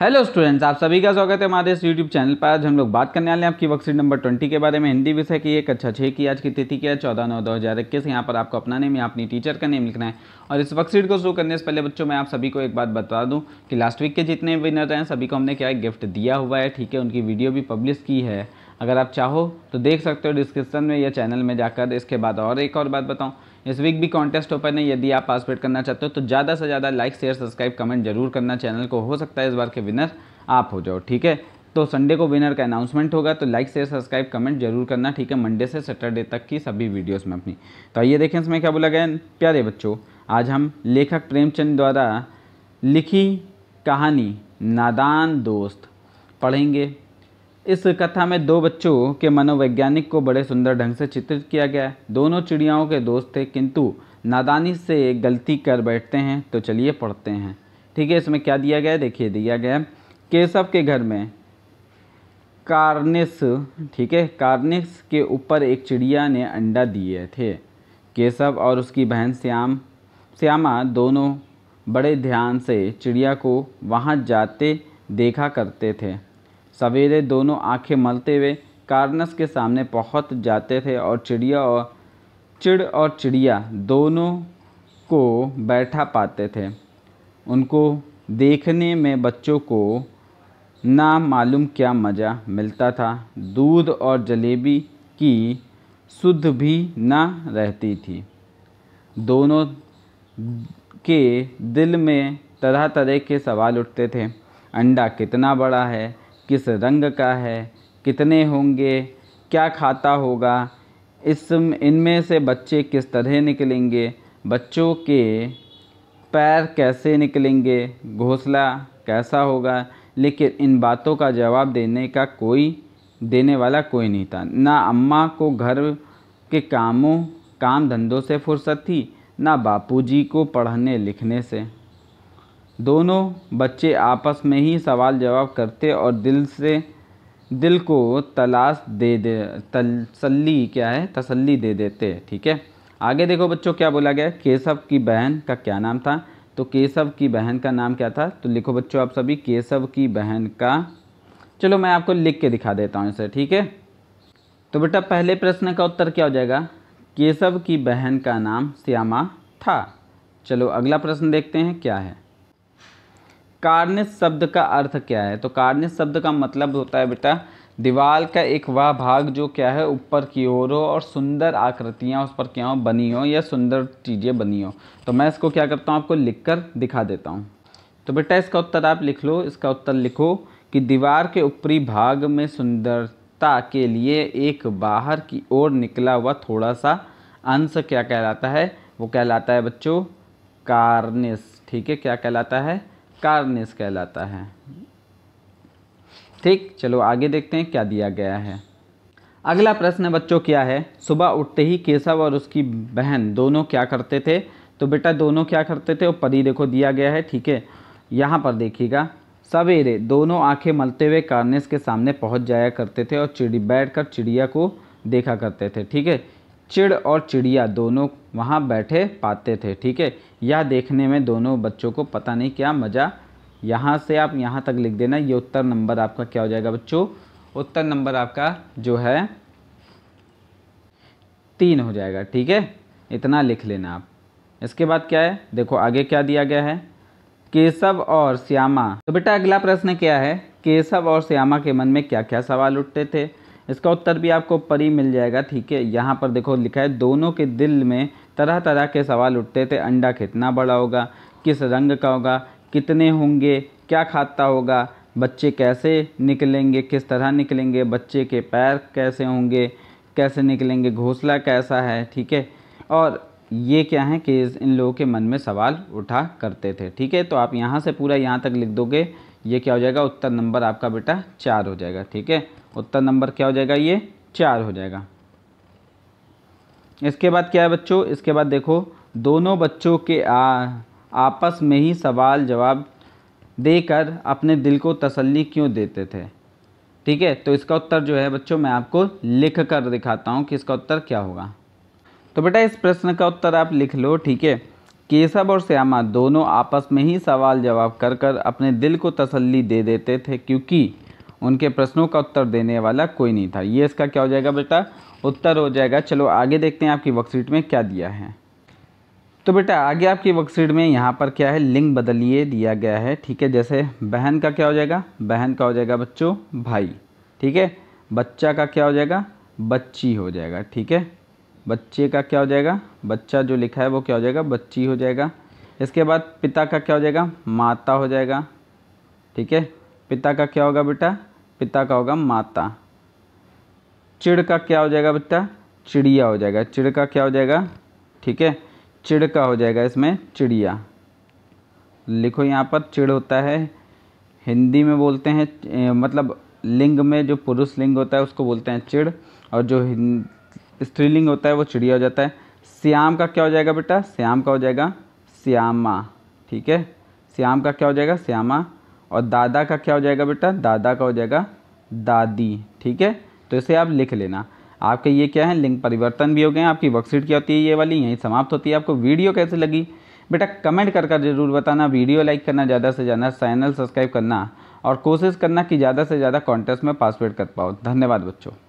hello students आप सभी का स्वागत है हमारे इस यूट्यूब चैनल पर आज हम लोग बात करने वाले हैं आपकी वर्कशीट नंबर ट्वेंटी के बारे में हिंदी विषय की एक अच्छा छः की आज की तिथि क्या है चौदह नौ दो हज़ार इक्कीस यहाँ पर आपको अपना नेम या अपनी टीचर का नेम लिखना है और इस वर्कशीट को शुरू करने से पहले बच्चों मैं आप सभी को एक बात बता दूँ कि लास्ट वीक के जितने विनर हैं सभी को हमने क्या गिफ्ट दिया हुआ है ठीक है उनकी वीडियो भी पब्लिश की है अगर आप चाहो तो देख सकते हो डिस्क्रिप्शन में या चैनल में जाकर इसके बाद और एक और बात बताऊँ इस वीक भी कॉन्टेस्ट ओपन है यदि आप पार्टिसिपेट करना चाहते हो तो ज़्यादा से ज़्यादा लाइक शेयर सब्सक्राइब कमेंट जरूर करना चैनल को हो सकता है इस बार के विनर आप हो जाओ ठीक है तो संडे को विनर का अनाउंसमेंट होगा तो लाइक शेयर सब्सक्राइब कमेंट जरूर करना ठीक है मंडे से सैटरडे तक की सभी वीडियोस में अपनी तो आइए देखें इसमें क्या बोला गया प्यारे बच्चों आज हम लेखक प्रेमचंद द्वारा लिखी कहानी नादान दोस्त पढ़ेंगे इस कथा में दो बच्चों के मनोवैज्ञानिक को बड़े सुंदर ढंग से चित्रित किया गया है दोनों चिड़ियाओं के दोस्त थे किंतु नादानी से गलती कर बैठते हैं तो चलिए पढ़ते हैं ठीक है इसमें क्या दिया गया देखिए दिया गया केशव के घर में कार्निस ठीक है कार्निस के ऊपर एक चिड़िया ने अंडा दिए थे केशव और उसकी बहन श्याम श्यामा दोनों बड़े ध्यान से चिड़िया को वहाँ जाते देखा करते थे सवेरे दोनों आंखें मलते हुए कार्नस के सामने पहुंच जाते थे और चिड़िया और चिड़ और चिड़िया दोनों को बैठा पाते थे उनको देखने में बच्चों को ना मालूम क्या मज़ा मिलता था दूध और जलेबी की शुद्ध भी ना रहती थी दोनों के दिल में तरह तरह के सवाल उठते थे अंडा कितना बड़ा है किस रंग का है कितने होंगे क्या खाता होगा इस इनमें से बच्चे किस तरह निकलेंगे बच्चों के पैर कैसे निकलेंगे घोंसला कैसा होगा लेकिन इन बातों का जवाब देने का कोई देने वाला कोई नहीं था ना अम्मा को घर के कामों काम धंधों से फुर्सत थी ना बापूजी को पढ़ने लिखने से दोनों बच्चे आपस में ही सवाल जवाब करते और दिल से दिल को तलाश दे दे तसल्ली क्या है तसल्ली दे देते ठीक है आगे देखो बच्चों क्या बोला गया केशव की बहन का क्या नाम था तो केशव की बहन का नाम क्या था तो लिखो बच्चों आप सभी केशव की बहन का चलो मैं आपको लिख के दिखा देता हूँ इसे ठीक है तो बेटा पहले प्रश्न का उत्तर क्या हो जाएगा केशव की बहन का नाम श्यामा था चलो अगला प्रश्न देखते हैं क्या है कार्निस शब्द का अर्थ क्या है तो कार्निस शब्द का मतलब होता है बेटा दीवार का एक वह भाग जो क्या है ऊपर की ओर हो और सुंदर आकृतियाँ उस पर क्या हो बनी हो या सुंदर चीज़ें बनी हो तो मैं इसको क्या करता हूँ आपको लिख कर दिखा देता हूँ तो बेटा इसका उत्तर आप लिख लो इसका उत्तर लिखो कि दीवार के ऊपरी भाग में सुंदरता के लिए एक बाहर की ओर निकला हुआ थोड़ा सा अंश क्या कहलाता है वो कहलाता है बच्चों कार्निस ठीक है क्या कहलाता है कारनेस कहलाता है ठीक चलो आगे देखते हैं क्या दिया गया है अगला प्रश्न बच्चों क्या है सुबह उठते ही केशव और उसकी बहन दोनों क्या करते थे तो बेटा दोनों क्या करते थे और परी देखो दिया गया है ठीक है यहाँ पर देखिएगा सवेरे दोनों आंखें मलते हुए कार्नेस के सामने पहुँच जाया करते थे और चिड़ी बैठ कर चिड़िया को देखा करते थे ठीक है चिड़ और चिड़िया दोनों वहाँ बैठे पाते थे ठीक है यह देखने में दोनों बच्चों को पता नहीं क्या मज़ा यहाँ से आप यहाँ तक लिख देना ये उत्तर नंबर आपका क्या हो जाएगा बच्चों उत्तर नंबर आपका जो है तीन हो जाएगा ठीक है इतना लिख लेना आप इसके बाद क्या है देखो आगे क्या दिया गया है केशव और श्यामा तो बेटा अगला प्रश्न क्या है केशव और श्यामा के मन में क्या क्या सवाल उठते थे इसका उत्तर भी आपको परी मिल जाएगा ठीक है यहाँ पर देखो लिखा है दोनों के दिल में तरह तरह के सवाल उठते थे अंडा कितना बड़ा होगा किस रंग का होगा कितने होंगे क्या खाता होगा बच्चे कैसे निकलेंगे किस तरह निकलेंगे बच्चे के पैर कैसे होंगे कैसे निकलेंगे घोंसला कैसा है ठीक है और ये क्या है कि इन लोगों के मन में सवाल उठा करते थे ठीक है तो आप यहाँ से पूरा यहाँ तक लिख दोगे ये क्या हो जाएगा उत्तर नंबर आपका बेटा चार हो जाएगा ठीक है उत्तर नंबर क्या हो जाएगा ये चार हो जाएगा इसके बाद क्या है बच्चों इसके बाद देखो दोनों बच्चों के आ, आपस में ही सवाल जवाब देकर अपने दिल को तसल्ली क्यों देते थे ठीक है तो इसका उत्तर जो है बच्चों मैं आपको लिख कर दिखाता हूँ कि इसका उत्तर क्या होगा तो बेटा इस प्रश्न का उत्तर आप लिख लो ठीक है केशव और श्यामा दोनों आपस में ही सवाल जवाब कर कर अपने दिल को तसल्ली दे देते थे क्योंकि उनके प्रश्नों का उत्तर देने वाला कोई नहीं था ये इसका क्या हो जाएगा बेटा उत्तर हो जाएगा चलो आगे देखते हैं आपकी वर्कशीट में क्या दिया है तो बेटा आगे आपकी वर्कशीट में यहाँ पर क्या है लिंग बदलिए दिया गया है ठीक है जैसे बहन का क्या हो जाएगा बहन का हो जाएगा बच्चों भाई ठीक है बच्चा का क्या हो जाएगा बच्ची हो जाएगा ठीक है बच्चे का क्या हो जाएगा बच्चा जो लिखा है वो क्या हो जाएगा बच्ची हो जाएगा इसके बाद पिता का क्या हो जाएगा माता हो जाएगा ठीक है पिता का क्या होगा बेटा पिता का होगा माता चिड़ का क्या हो जाएगा बेटा चिड़िया हो जाएगा चिड़ का क्या हो जाएगा ठीक है चिड़ का हो जाएगा इसमें चिड़िया लिखो यहाँ पर चिड़ होता है हिंदी में बोलते हैं मतलब लिंग में जो पुरुष लिंग होता है उसको बोलते हैं चिड़ और जो हिंद स्त्रीलिंग होता है वो चिड़िया हो जाता है श्याम का क्या हो जाएगा बेटा श्याम का हो जाएगा श्यामा ठीक है श्याम का क्या हो जाएगा श्यामा और दादा का क्या हो जाएगा बेटा दादा का हो जाएगा दादी ठीक है तो इसे आप लिख लेना आपके ये क्या है लिंग परिवर्तन भी हो गए हैं आपकी वर्कशीट क्या होती है ये वाली यहीं समाप्त होती है आपको वीडियो कैसे लगी बेटा कमेंट कर कर जरूर बताना वीडियो लाइक करना ज़्यादा से ज़्यादा चैनल सब्सक्राइब करना और कोशिश करना कि ज़्यादा से ज़्यादा कॉन्टेस्ट में पासवर्ड कर पाओ धन्यवाद बच्चों